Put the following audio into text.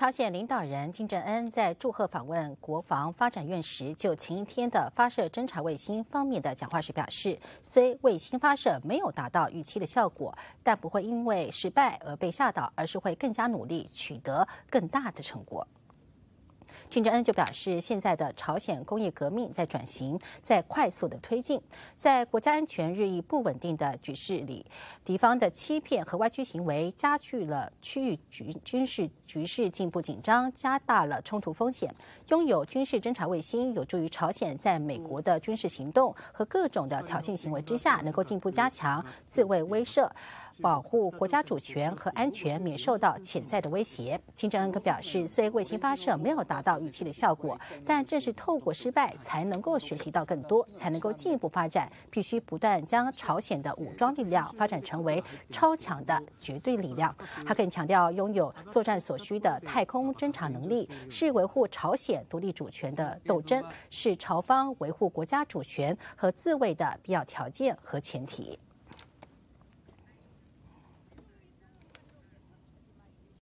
朝鲜领导人金正恩在祝贺访问国防发展院时，就前一天的发射侦察卫星方面的讲话时表示：“虽卫星发射没有达到预期的效果，但不会因为失败而被吓倒，而是会更加努力，取得更大的成果。”金正恩就表示，现在的朝鲜工业革命在转型，在快速的推进，在国家安全日益不稳定的局势里，敌方的欺骗和歪曲行为加剧了区域局军事局势进一步紧张，加大了冲突风险。拥有军事侦察卫星，有助于朝鲜在美国的军事行动和各种的挑衅行为之下，能够进一步加强自卫威慑，保护国家主权和安全，免受到潜在的威胁。金正恩更表示，虽卫星发射没有达到。预期的效果，但正是透过失败才能够学习到更多，才能够进一步发展。必须不断将朝鲜的武装力量发展成为超强的绝对力量。他更强调，拥有作战所需的太空侦察能力，是维护朝鲜独立主权的斗争，是朝方维护国家主权和自卫的必要条件和前提。